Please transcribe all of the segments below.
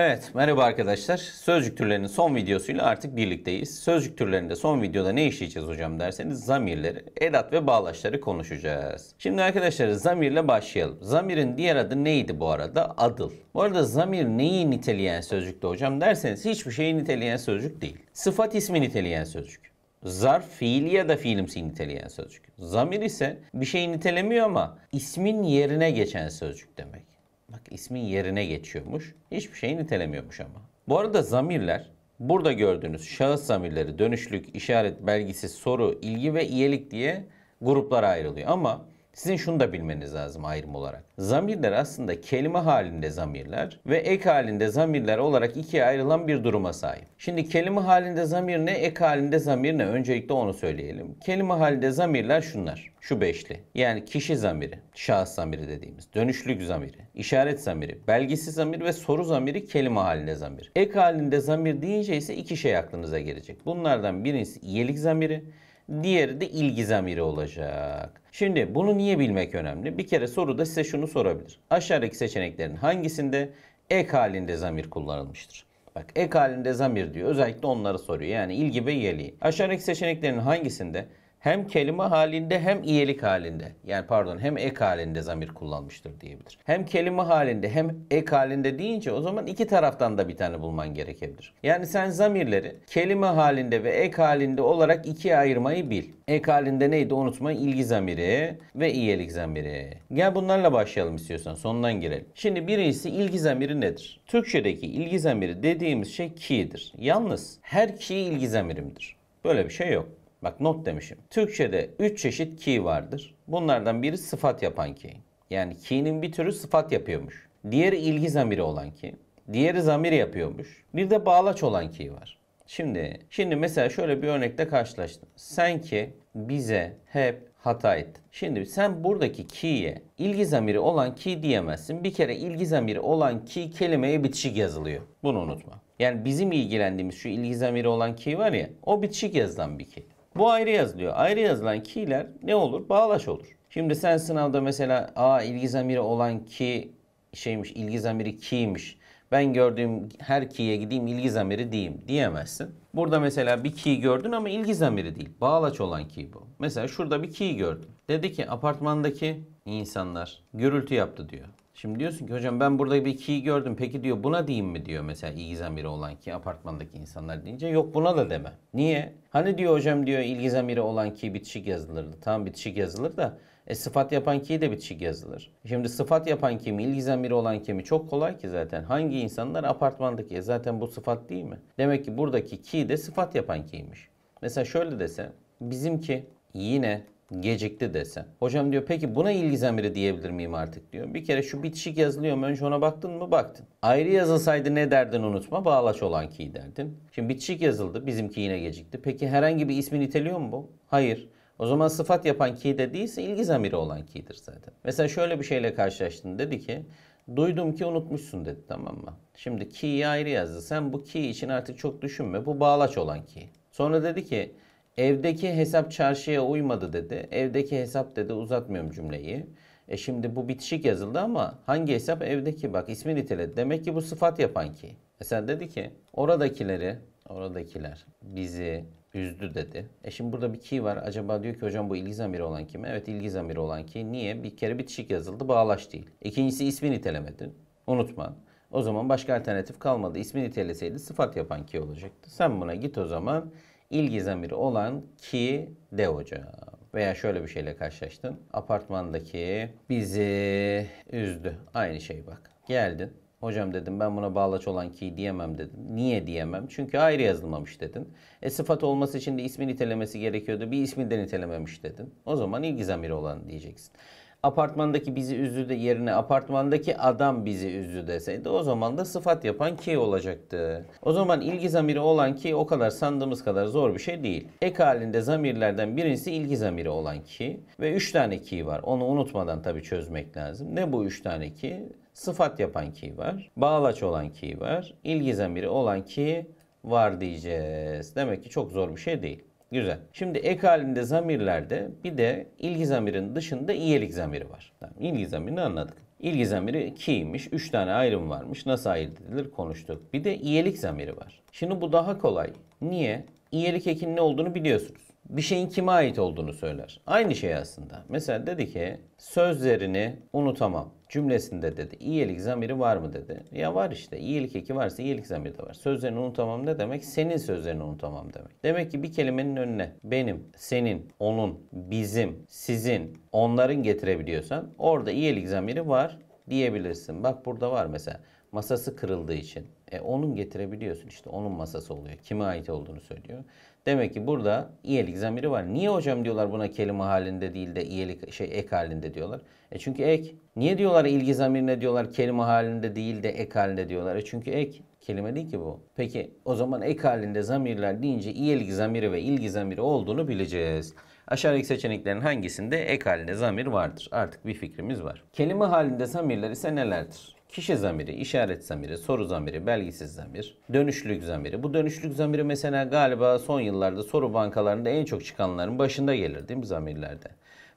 Evet, merhaba arkadaşlar. Sözcük türlerinin son videosuyla artık birlikteyiz. Sözcük türlerinde son videoda ne işleyeceğiz hocam derseniz zamirleri, edat ve bağlaçları konuşacağız. Şimdi arkadaşlar zamirle başlayalım. Zamirin diğer adı neydi bu arada? Adıl. Bu arada zamir neyi niteleyen sözcükte hocam derseniz hiçbir şeyi niteleyen sözcük değil. Sıfat ismi niteleyen sözcük. Zarf fiil ya da fiilimsi niteleyen sözcük. Zamir ise bir şeyi nitelemiyor ama ismin yerine geçen sözcük demek. Bak ismin yerine geçiyormuş. Hiçbir şeyi nitelemiyormuş ama. Bu arada zamirler burada gördüğünüz şahıs zamirleri dönüşlük, işaret, belgisi, soru, ilgi ve iyilik diye gruplara ayrılıyor. Ama sizin şunu da bilmeniz lazım ayrım olarak. Zamirler aslında kelime halinde zamirler ve ek halinde zamirler olarak ikiye ayrılan bir duruma sahip. Şimdi kelime halinde zamir ne, ek halinde zamir ne? Öncelikle onu söyleyelim. Kelime halinde zamirler şunlar. Şu beşli. Yani kişi zamiri, şahıs zamiri dediğimiz, dönüşlük zamiri, işaret zamiri, belgisi zamir ve soru zamiri kelime halinde zamir. Ek halinde zamir deyince ise iki şey aklınıza gelecek. Bunlardan birincisi iyilik zamiri, Diğeri de ilgi zamiri olacak. Şimdi bunu niye bilmek önemli? Bir kere soruda size şunu sorabilir. Aşağıdaki seçeneklerin hangisinde ek halinde zamir kullanılmıştır? Bak ek halinde zamir diyor. Özellikle onları soruyor. Yani ilgi ve yeliği. Aşağıdaki seçeneklerin hangisinde hem kelime halinde hem iyelik halinde yani pardon hem ek halinde zamir kullanmıştır diyebilir. Hem kelime halinde hem ek halinde deyince o zaman iki taraftan da bir tane bulman gerekebilir. Yani sen zamirleri kelime halinde ve ek halinde olarak ikiye ayırmayı bil. Ek halinde neydi unutma ilgi zamiri ve iyilik zamiri. Gel bunlarla başlayalım istiyorsan sondan girelim. Şimdi birisi ilgi zamiri nedir? Türkçedeki ilgi zamiri dediğimiz şey ki'dir. Yalnız her ki ilgi zamirimdir. Böyle bir şey yok. Bak not demişim. Türkçe'de 3 çeşit ki vardır. Bunlardan biri sıfat yapan ki. Yani ki'nin bir türü sıfat yapıyormuş. Diğeri ilgi zamiri olan ki. Diğeri zamir yapıyormuş. Bir de bağlaç olan ki var. Şimdi şimdi mesela şöyle bir örnekle karşılaştım. Sen ki bize hep hata ettin. Şimdi sen buradaki ki'ye ilgi zamiri olan ki diyemezsin. Bir kere ilgi zamiri olan ki kelimeye bitişik yazılıyor. Bunu unutma. Yani bizim ilgilendiğimiz şu ilgi zamiri olan ki var ya o bitişik yazılan bir ki. Bu ayrı yazılıyor. Ayrı yazılan ki'ler ne olur? Bağlaç olur. Şimdi sen sınavda mesela a ilgi zamiri olan ki şeymiş, ilgi zamiri ki'ymiş. Ben gördüğüm her ki'ye gideyim ilgi zamiri diyeyim diyemezsin. Burada mesela bir ki gördün ama ilgi zamiri değil. Bağlaç olan ki bu. Mesela şurada bir ki gördüm Dedi ki apartmandaki insanlar gürültü yaptı diyor. Şimdi diyorsun ki hocam ben burada bir ki gördüm. Peki diyor buna diyeyim mi diyor mesela ilgi zamiri olan ki apartmandaki insanlar deyince yok buna da deme. Niye? Hani diyor hocam diyor ilgi zamiri olan ki bitişik yazılırdı. Tamam bitişik yazılır da e sıfat yapan ki de bitişik yazılır. Şimdi sıfat yapan kimi, ilgi zamiri olan kimi çok kolay ki zaten. Hangi insanlar apartmandaki e zaten bu sıfat değil mi? Demek ki buradaki ki de sıfat yapan kiymiş. Mesela şöyle dese bizimki yine gecikti desen. Hocam diyor peki buna ilgi zamiri diyebilir miyim artık diyor. Bir kere şu bitişik yazılıyor mu önce ona baktın mı baktın. Ayrı yazılsaydı ne derdin unutma bağlaç olan ki derdin. Şimdi bitişik yazıldı bizimki yine gecikti. Peki herhangi bir ismi niteliyor mu bu? Hayır. O zaman sıfat yapan ki de değilse ilgi zamiri olan ki'dir zaten. Mesela şöyle bir şeyle karşılaştın dedi ki duydum ki unutmuşsun dedi tamam mı? Şimdi ki'yi ayrı yazdı. Sen bu ki için artık çok düşünme. Bu bağlaç olan ki. Sonra dedi ki Evdeki hesap çarşıya uymadı dedi. Evdeki hesap dedi uzatmıyorum cümleyi. E şimdi bu bitişik yazıldı ama hangi hesap evdeki bak ismi niteledi. Demek ki bu sıfat yapan ki. E sen dedi ki oradakileri oradakiler bizi üzdü dedi. E şimdi burada bir ki var. Acaba diyor ki hocam bu ilgi zamiri olan kim? Evet ilgi zamiri olan ki. Niye? Bir kere bitişik yazıldı Bağlaş değil. İkincisi ismi nitelemedi. Unutma. O zaman başka alternatif kalmadı. İsmi niteleseydi sıfat yapan ki olacaktı. Sen buna git o zaman ilgi zamiri olan ki de hocam. Veya şöyle bir şeyle karşılaştın. Apartmandaki bizi üzdü. Aynı şey bak. Geldin. Hocam dedim ben buna bağlaç olan ki diyemem dedim. Niye diyemem? Çünkü ayrı yazılmamış dedin. E sıfat olması için de ismi nitelemesi gerekiyordu. Bir ismi de nitelememiş dedin. O zaman ilgi zamiri olan diyeceksin apartmandaki bizi üzdü de yerine apartmandaki adam bizi üzdü deseydi o zaman da sıfat yapan ki olacaktı. O zaman ilgi zamiri olan ki o kadar sandığımız kadar zor bir şey değil. Ek halinde zamirlerden birincisi ilgi zamiri olan ki ve 3 tane ki var. Onu unutmadan tabii çözmek lazım. Ne bu 3 tane ki? Sıfat yapan ki var. Bağlaç olan ki var. ilgi zamiri olan ki var diyeceğiz. Demek ki çok zor bir şey değil. Güzel. Şimdi ek halinde zamirlerde bir de ilgi zamirin dışında iyilik zamiri var. Tamam, ilgi zamirini anladık. İlgi zamiri kiymiş, üç tane ayrım varmış. Nasıl ayırt edilir konuştuk. Bir de iyilik zamiri var. Şimdi bu daha kolay. Niye? İyilik ekin ne olduğunu biliyorsunuz bir şeyin kime ait olduğunu söyler. Aynı şey aslında. Mesela dedi ki sözlerini unutamam cümlesinde dedi iyilik zamiri var mı dedi. Ya var işte iyilik eki varsa iyilik zamiri de var. Sözlerini unutamam ne demek? Senin sözlerini unutamam demek. Demek ki bir kelimenin önüne benim, senin, onun, bizim, sizin, onların getirebiliyorsan orada iyilik zamiri var diyebilirsin. Bak burada var mesela masası kırıldığı için. E, onun getirebiliyorsun işte onun masası oluyor. Kime ait olduğunu söylüyor. Demek ki burada iyilik zamiri var. Niye hocam diyorlar buna kelime halinde değil de iyilik şey ek halinde diyorlar. E çünkü ek. Niye diyorlar ilgi zamirine diyorlar kelime halinde değil de ek halinde diyorlar. E çünkü ek. Kelime değil ki bu. Peki o zaman ek halinde zamirler deyince iyilik zamiri ve ilgi zamiri olduğunu bileceğiz. Aşağıdaki seçeneklerin hangisinde ek halinde zamir vardır? Artık bir fikrimiz var. Kelime halinde zamirler ise nelerdir? Kişi zamiri, işaret zamiri, soru zamiri, belgisiz zamir, dönüşlük zamiri. Bu dönüşlük zamiri mesela galiba son yıllarda soru bankalarında en çok çıkanların başında gelir değil mi zamirlerde?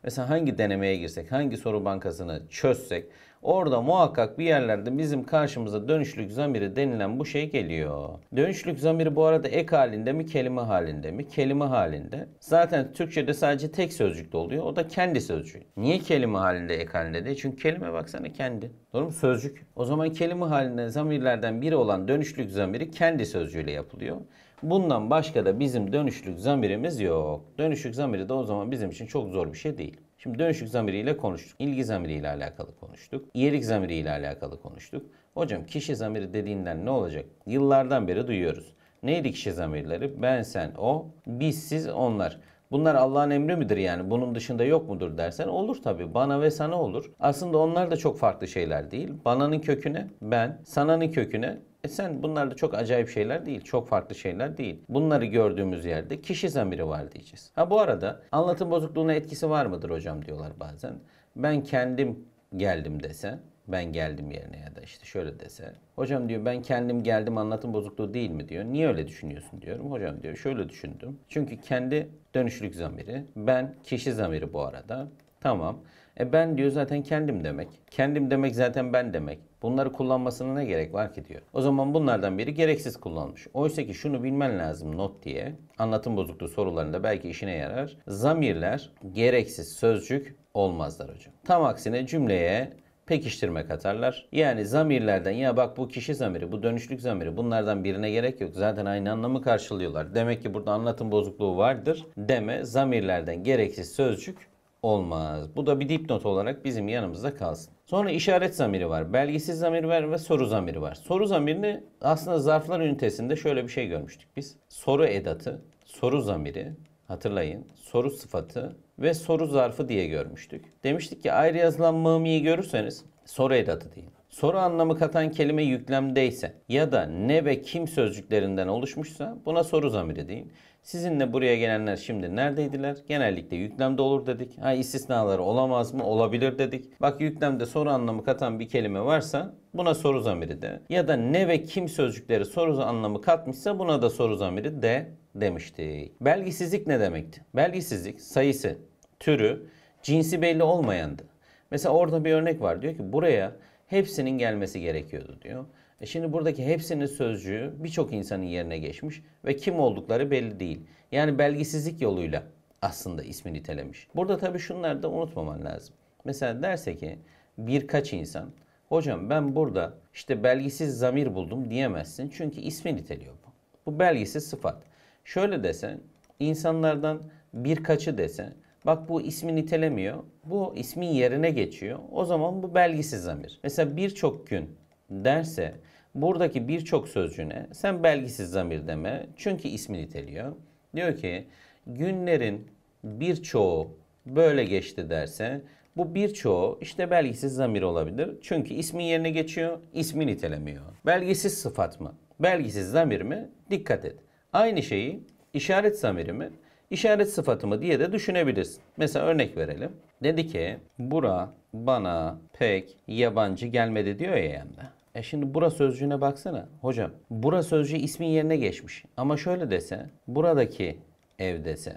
Mesela hangi denemeye girsek, hangi soru bankasını çözsek Orada muhakkak bir yerlerde bizim karşımıza dönüşlük zamiri denilen bu şey geliyor. Dönüşlük zamiri bu arada ek halinde mi kelime halinde mi? Kelime halinde. Zaten Türkçe'de sadece tek sözcükte oluyor. O da kendi sözcüğü. Niye kelime halinde ek halinde değil? Çünkü kelime baksana kendi. Doğru mu? Sözcük. O zaman kelime halinde zamirlerden biri olan dönüşlük zamiri kendi sözcüğüyle yapılıyor. Bundan başka da bizim dönüşlük zamirimiz yok. Dönüşlük zamiri de o zaman bizim için çok zor bir şey değil. Şimdi dönüşük zamiriyle konuştuk. İlgi zamiriyle alakalı konuştuk. İyilik zamiriyle alakalı konuştuk. Hocam kişi zamiri dediğinden ne olacak? Yıllardan beri duyuyoruz. Neydi kişi zamirleri? Ben, sen, o, biz, siz, onlar. Bunlar Allah'ın emri midir yani bunun dışında yok mudur dersen olur tabii. bana ve sana olur. Aslında onlar da çok farklı şeyler değil. Bananın köküne ben, sananın köküne e sen bunlar da çok acayip şeyler değil, çok farklı şeyler değil. Bunları gördüğümüz yerde kişi zamiri var diyeceğiz. Ha bu arada anlatım bozukluğuna etkisi var mıdır hocam diyorlar bazen. Ben kendim geldim dese, ben geldim yerine ya da işte şöyle dese. Hocam diyor ben kendim geldim anlatım bozukluğu değil mi diyor. Niye öyle düşünüyorsun diyorum. Hocam diyor şöyle düşündüm. Çünkü kendi dönüşlük zamiri, ben kişi zamiri bu arada. Tamam. E ben diyor zaten kendim demek. Kendim demek zaten ben demek. Bunları kullanmasına ne gerek var ki diyor. O zaman bunlardan biri gereksiz kullanmış. Oysa ki şunu bilmen lazım not diye. Anlatım bozukluğu sorularında belki işine yarar. Zamirler gereksiz sözcük olmazlar hocam. Tam aksine cümleye pekiştirmek atarlar. Yani zamirlerden ya bak bu kişi zamiri, bu dönüşlük zamiri bunlardan birine gerek yok. Zaten aynı anlamı karşılıyorlar. Demek ki burada anlatım bozukluğu vardır. Deme zamirlerden gereksiz sözcük olmaz. Bu da bir dipnot olarak bizim yanımızda kalsın. Sonra işaret zamiri var. belgesiz zamir var ve soru zamiri var. Soru zamirini aslında zarflar ünitesinde şöyle bir şey görmüştük biz. Soru edatı, soru zamiri, hatırlayın soru sıfatı ve soru zarfı diye görmüştük. Demiştik ki ayrı yazılan mamiyi görürseniz soru edatı deyin soru anlamı katan kelime yüklemdeyse ya da ne ve kim sözcüklerinden oluşmuşsa buna soru zamiri deyin. Sizinle buraya gelenler şimdi neredeydiler? Genellikle yüklemde olur dedik. Ha istisnaları olamaz mı? Olabilir dedik. Bak yüklemde soru anlamı katan bir kelime varsa buna soru zamiri de. Ya da ne ve kim sözcükleri soru anlamı katmışsa buna da soru zamiri de demiştik. Belgisizlik ne demekti? Belgisizlik sayısı, türü, cinsi belli olmayandı. Mesela orada bir örnek var. Diyor ki buraya hepsinin gelmesi gerekiyordu diyor. E şimdi buradaki hepsinin sözcüğü birçok insanın yerine geçmiş ve kim oldukları belli değil. Yani belgisizlik yoluyla aslında ismi nitelemiş. Burada tabii şunları da unutmaman lazım. Mesela derse ki birkaç insan hocam ben burada işte belgisiz zamir buldum diyemezsin. Çünkü ismi niteliyor bu. Bu belgisiz sıfat. Şöyle desen insanlardan birkaçı desen Bak bu ismi nitelemiyor. Bu ismin yerine geçiyor. O zaman bu belgisiz zamir. Mesela birçok gün derse buradaki birçok sözcüğüne sen belgisiz zamir deme. Çünkü ismi niteliyor. Diyor ki günlerin birçoğu böyle geçti derse bu birçoğu işte belgisiz zamir olabilir. Çünkü ismin yerine geçiyor, ismi nitelemiyor. Belgisiz sıfat mı? Belgisiz zamir mi? Dikkat et. Aynı şeyi işaret zamiri mi? işaret sıfatı mı diye de düşünebilirsin. Mesela örnek verelim. Dedi ki bura bana pek yabancı gelmedi diyor ya yanında. E şimdi bura sözcüğüne baksana. Hocam bura sözcüğü ismin yerine geçmiş. Ama şöyle dese buradaki ev dese.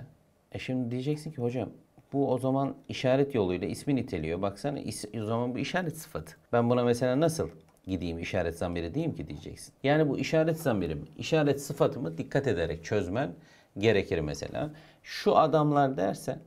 E şimdi diyeceksin ki hocam bu o zaman işaret yoluyla ismi niteliyor. Baksana is, o zaman bu işaret sıfatı. Ben buna mesela nasıl gideyim işaret zamiri diyeyim ki diyeceksin. Yani bu işaret zamiri mi, işaret sıfatı mı dikkat ederek çözmen gerekir mesela. Şu adamlar derse,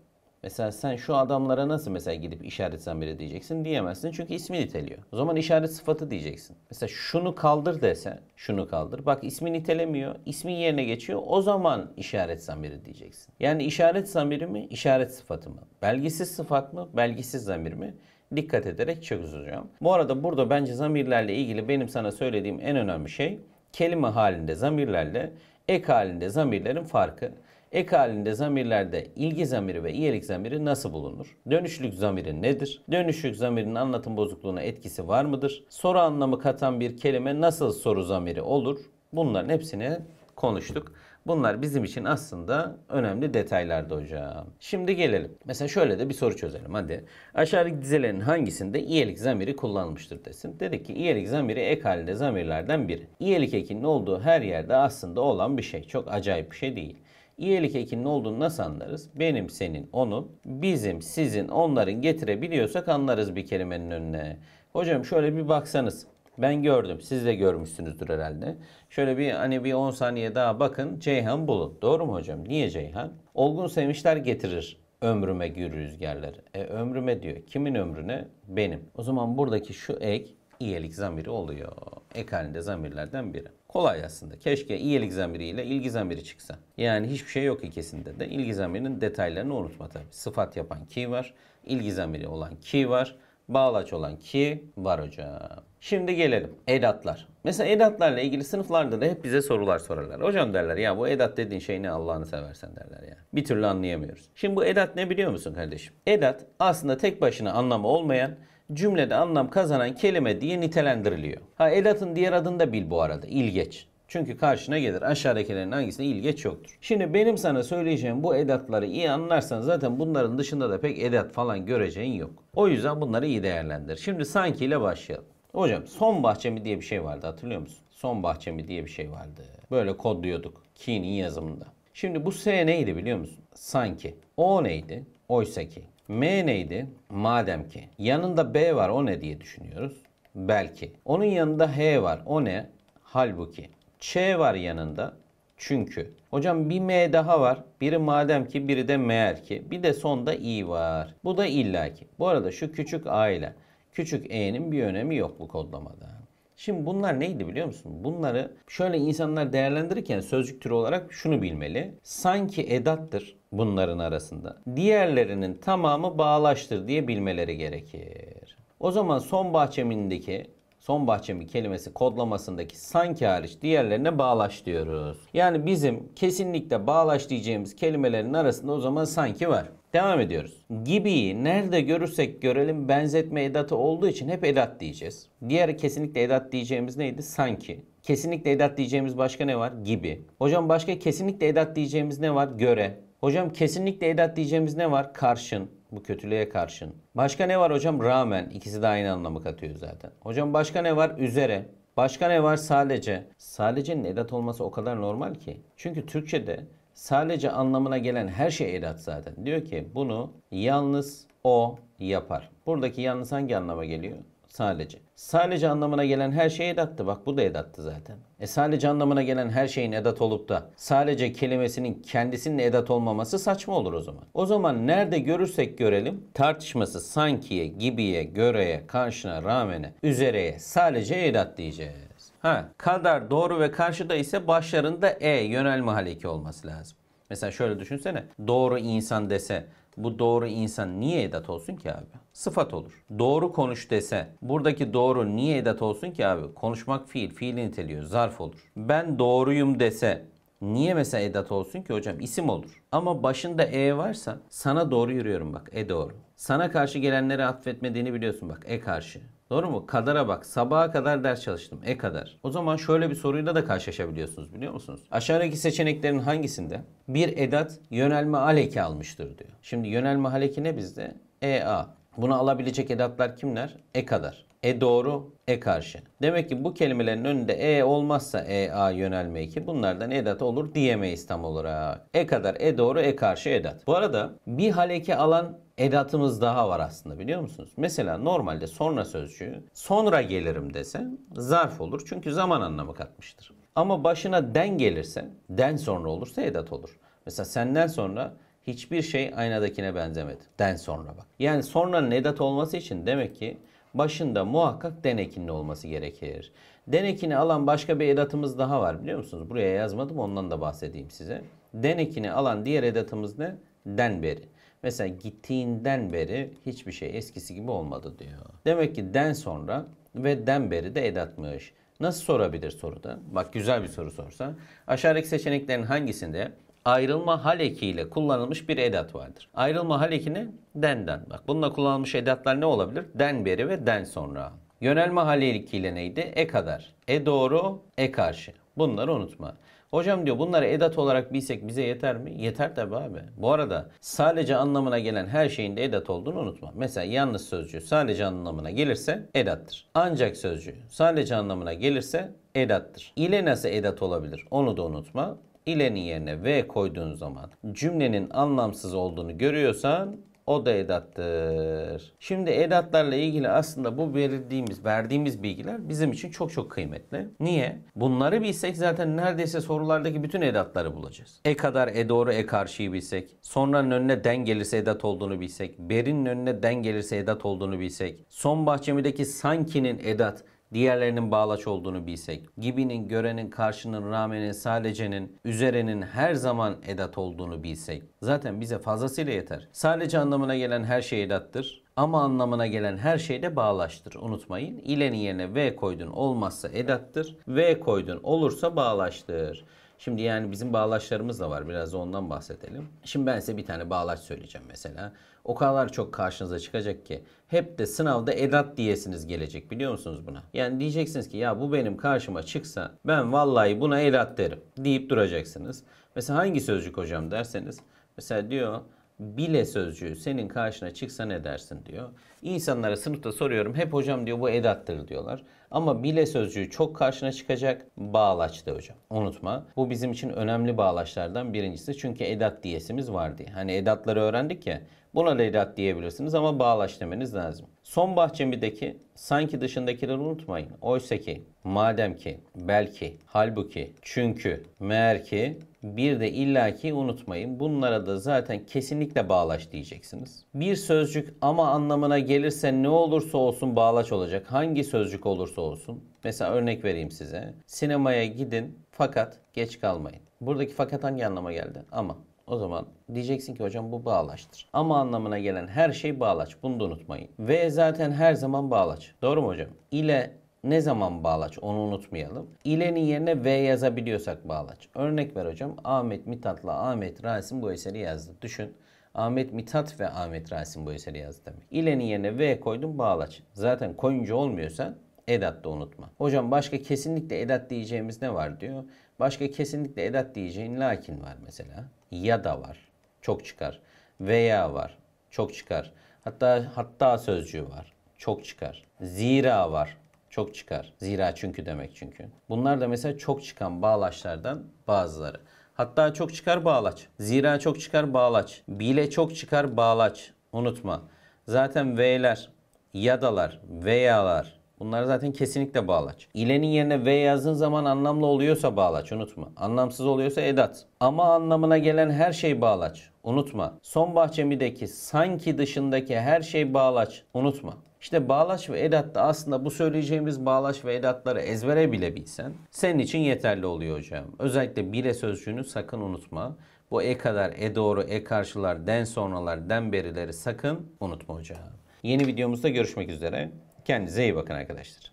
mesela sen şu adamlara nasıl mesela gidip işaret zamiri diyeceksin diyemezsin çünkü ismi niteliyor. O zaman işaret sıfatı diyeceksin. Mesela şunu kaldır desen şunu kaldır. Bak ismi nitelemiyor. ismi yerine geçiyor. O zaman işaret zamiri diyeceksin. Yani işaret zamiri mi? işaret sıfatı mı? Belgisiz sıfat mı? Belgisiz zamir mi? Dikkat ederek çözeceğim. Bu arada burada bence zamirlerle ilgili benim sana söylediğim en önemli şey kelime halinde zamirlerle ek halinde zamirlerin farkı. Ek halinde zamirlerde ilgi zamiri ve iyilik zamiri nasıl bulunur? Dönüşlük zamiri nedir? Dönüşlük zamirinin anlatım bozukluğuna etkisi var mıdır? Soru anlamı katan bir kelime nasıl soru zamiri olur? Bunların hepsini konuştuk. Bunlar bizim için aslında önemli detaylardı hocam. Şimdi gelelim. Mesela şöyle de bir soru çözelim hadi. Aşağıdaki dizelerin hangisinde iyelik zamiri kullanılmıştır desin. Dedik ki iyelik zamiri ek halinde zamirlerden biri. İyelik ekinin olduğu her yerde aslında olan bir şey. Çok acayip bir şey değil. İyelik ekinin olduğunu nasıl anlarız? Benim, senin, onun, bizim, sizin, onların getirebiliyorsak anlarız bir kelimenin önüne. Hocam şöyle bir baksanız. Ben gördüm. Siz de görmüşsünüzdür herhalde. Şöyle bir hani bir 10 saniye daha bakın. Ceyhan Bulut. Doğru mu hocam? Niye Ceyhan? Olgun sevinçler getirir ömrüme gür rüzgarları. E ömrüme diyor. Kimin ömrüne? Benim. O zaman buradaki şu ek iyilik zamiri oluyor. Ek halinde zamirlerden biri. Kolay aslında. Keşke iyilik zamiriyle ilgi zamiri çıksa. Yani hiçbir şey yok ikisinde de. İlgi zamirinin detaylarını unutma tabii. Sıfat yapan ki var. İlgi zamiri olan ki var bağlaç olan ki var hocam. Şimdi gelelim edatlar. Mesela edatlarla ilgili sınıflarda da hep bize sorular sorarlar. Hocam derler ya bu edat dediğin şey ne Allah'ını seversen derler ya. Bir türlü anlayamıyoruz. Şimdi bu edat ne biliyor musun kardeşim? Edat aslında tek başına anlamı olmayan cümlede anlam kazanan kelime diye nitelendiriliyor. Ha edatın diğer adını da bil bu arada. ilgeç. Çünkü karşına gelir. Aşağıdakilerin hangisine ilgeç yoktur. Şimdi benim sana söyleyeceğim bu edatları iyi anlarsan zaten bunların dışında da pek edat falan göreceğin yok. O yüzden bunları iyi değerlendir. Şimdi sanki ile başlayalım. Hocam son bahçemi diye bir şey vardı hatırlıyor musun? Son bahçemi diye bir şey vardı. Böyle kodluyorduk. Key'nin yazımında. Şimdi bu S neydi biliyor musun? Sanki. O neydi? Oysa ki. M neydi? Madem ki. Yanında B var o ne diye düşünüyoruz? Belki. Onun yanında H var o ne? Halbuki. Ç var yanında. Çünkü. Hocam bir M daha var. Biri madem ki biri de meğer ki. Bir de sonda i var. Bu da illaki. Bu arada şu küçük a ile küçük e'nin bir önemi yok bu kodlamada. Şimdi bunlar neydi biliyor musun? Bunları şöyle insanlar değerlendirirken sözcük türü olarak şunu bilmeli. Sanki edattır bunların arasında. Diğerlerinin tamamı bağlaştır diye bilmeleri gerekir. O zaman son bahçemindeki son bahçemi kelimesi kodlamasındaki sanki hariç diğerlerine bağlaş diyoruz. Yani bizim kesinlikle bağlaş diyeceğimiz kelimelerin arasında o zaman sanki var. Devam ediyoruz. Gibiyi nerede görürsek görelim benzetme edatı olduğu için hep edat diyeceğiz. Diğer kesinlikle edat diyeceğimiz neydi? Sanki. Kesinlikle edat diyeceğimiz başka ne var? Gibi. Hocam başka kesinlikle edat diyeceğimiz ne var? Göre. Hocam kesinlikle edat diyeceğimiz ne var? Karşın. Bu kötülüğe karşın. Başka ne var hocam? Rağmen. İkisi de aynı anlamı katıyor zaten. Hocam başka ne var? Üzere. Başka ne var? Sadece. Sadece'nin edat olması o kadar normal ki. Çünkü Türkçe'de sadece anlamına gelen her şey edat zaten. Diyor ki bunu yalnız o yapar. Buradaki yalnız hangi anlama geliyor? Sadece. Sadece anlamına gelen her şey edattı. Bak bu da edattı zaten. E sadece anlamına gelen her şeyin edat olup da sadece kelimesinin kendisinin edat olmaması saçma olur o zaman. O zaman nerede görürsek görelim tartışması sankiye, gibiye, göreye, karşına, rağmene, üzereye sadece edat diyeceğiz. Ha, kadar doğru ve karşıda ise başlarında e yönelme haleki olması lazım. Mesela şöyle düşünsene. Doğru insan dese bu doğru insan niye edat olsun ki abi? Sıfat olur. Doğru konuş dese buradaki doğru niye edat olsun ki abi? Konuşmak fiil, fiili niteliyor, zarf olur. Ben doğruyum dese Niye mesela edat olsun ki hocam? İsim olur. Ama başında e varsa sana doğru yürüyorum bak e doğru. Sana karşı gelenlere affetmediğini biliyorsun bak e karşı. Doğru mu? Kadara bak. Sabaha kadar ders çalıştım. E kadar. O zaman şöyle bir soruyla da karşılaşabiliyorsunuz biliyor musunuz? Aşağıdaki seçeneklerin hangisinde bir edat yönelme aleki almıştır diyor. Şimdi yönelme aleki ne bizde? EA. Bunu alabilecek edatlar kimler? E kadar. E doğru, E karşı. Demek ki bu kelimelerin önünde E olmazsa E, A yönelme ki bunlardan edat olur diyemeyiz tam olarak. E kadar E doğru, E karşı edat. Bu arada bir haleki alan edatımız daha var aslında biliyor musunuz? Mesela normalde sonra sözcüğü sonra gelirim dese zarf olur çünkü zaman anlamı katmıştır. Ama başına den gelirse, den sonra olursa edat olur. Mesela senden sonra hiçbir şey aynadakine benzemedi. Den sonra bak. Yani sonra edat olması için demek ki başında muhakkak denekinin olması gerekir. Denekini alan başka bir edatımız daha var biliyor musunuz? Buraya yazmadım ondan da bahsedeyim size. Denekini alan diğer edatımız ne? Den beri. Mesela gittiğinden beri hiçbir şey eskisi gibi olmadı diyor. Demek ki den sonra ve den beri de edatmış. Nasıl sorabilir soruda? Bak güzel bir soru sorsa. Aşağıdaki seçeneklerin hangisinde ayrılma hal ekiyle kullanılmış bir edat vardır. Ayrılma hal ekine denden. Bak bununla kullanılmış edatlar ne olabilir? Den beri ve den sonra. Yönelme hal ekiyle neydi? E kadar. E doğru, e karşı. Bunları unutma. Hocam diyor bunları edat olarak bilsek bize yeter mi? Yeter tabi abi. Bu arada sadece anlamına gelen her şeyin de edat olduğunu unutma. Mesela yalnız sözcüğü sadece anlamına gelirse edattır. Ancak sözcüğü sadece anlamına gelirse edattır. İle nasıl edat olabilir? Onu da unutma ilenin yerine ve koyduğun zaman cümlenin anlamsız olduğunu görüyorsan o da edattır. Şimdi edatlarla ilgili aslında bu verdiğimiz, verdiğimiz bilgiler bizim için çok çok kıymetli. Niye? Bunları bilsek zaten neredeyse sorulardaki bütün edatları bulacağız. E kadar, e doğru, e karşıyı bilsek, sonranın önüne den gelirse edat olduğunu bilsek, berin önüne den gelirse edat olduğunu bilsek, son bahçemideki sankinin edat, diğerlerinin bağlaç olduğunu bilsek, gibinin, görenin, karşının, ramenin, sadecenin, üzerenin her zaman edat olduğunu bilsek zaten bize fazlasıyla yeter. Sadece anlamına gelen her şey edattır ama anlamına gelen her şey de bağlaştır. Unutmayın. İlenin yerine V koydun olmazsa edattır. V koydun olursa bağlaştır. Şimdi yani bizim bağlaçlarımız da var. Biraz da ondan bahsedelim. Şimdi ben size bir tane bağlaç söyleyeceğim mesela. O kadar çok karşınıza çıkacak ki hep de sınavda edat diyesiniz gelecek biliyor musunuz buna? Yani diyeceksiniz ki ya bu benim karşıma çıksa ben vallahi buna edat derim deyip duracaksınız. Mesela hangi sözcük hocam derseniz mesela diyor bile sözcüğü senin karşına çıksa ne dersin diyor. İnsanlara sınıfta soruyorum hep hocam diyor bu edattır diyorlar. Ama bile sözcüğü çok karşına çıkacak bağlaç da hocam. Unutma. Bu bizim için önemli bağlaçlardan birincisi. Çünkü edat diyesimiz vardı. Hani edatları öğrendik ya. Buna Leyrat diyebilirsiniz ama bağlaç demeniz lazım. Son bahçemideki sanki dışındakileri unutmayın. Oysa ki, madem ki, belki, halbuki, çünkü, meğer ki, bir de illaki unutmayın. Bunlara da zaten kesinlikle bağlaş diyeceksiniz. Bir sözcük ama anlamına gelirse ne olursa olsun bağlaç olacak. Hangi sözcük olursa olsun. Mesela örnek vereyim size. Sinemaya gidin fakat geç kalmayın. Buradaki fakat hangi anlama geldi? Ama o zaman diyeceksin ki hocam bu bağlaçtır. Ama anlamına gelen her şey bağlaç. Bunu da unutmayın. Ve zaten her zaman bağlaç. Doğru mu hocam? İle ne zaman bağlaç onu unutmayalım. İle'nin yerine V yazabiliyorsak bağlaç. Örnek ver hocam. Ahmet Mithat'la Ahmet Rasim bu eseri yazdı. Düşün. Ahmet Mithat ve Ahmet Rasim bu eseri yazdı demek. İle'nin yerine V koydum bağlaç. Zaten koyunca olmuyorsan edat da unutma. Hocam başka kesinlikle edat diyeceğimiz ne var diyor. Başka kesinlikle edat diyeceğin lakin var mesela. Ya da var. Çok çıkar. Veya var. Çok çıkar. Hatta hatta sözcüğü var. Çok çıkar. Zira var. Çok çıkar. Zira çünkü demek çünkü. Bunlar da mesela çok çıkan bağlaçlardan bazıları. Hatta çok çıkar bağlaç. Zira çok çıkar bağlaç. Bile çok çıkar bağlaç. Unutma. Zaten V'ler, yadalar, veyalar, Bunlar zaten kesinlikle bağlaç. İlenin yerine V yazdığın zaman anlamlı oluyorsa bağlaç unutma. Anlamsız oluyorsa edat. Ama anlamına gelen her şey bağlaç. Unutma. Son bahçemideki sanki dışındaki her şey bağlaç. Unutma. İşte bağlaç ve edat da aslında bu söyleyeceğimiz bağlaç ve edatları ezbere bile bilsen senin için yeterli oluyor hocam. Özellikle bile sözcüğünü sakın unutma. Bu e kadar, e doğru, e karşılar, den sonralar, den berileri sakın unutma hocam. Yeni videomuzda görüşmek üzere. Kendinize iyi bakın arkadaşlar.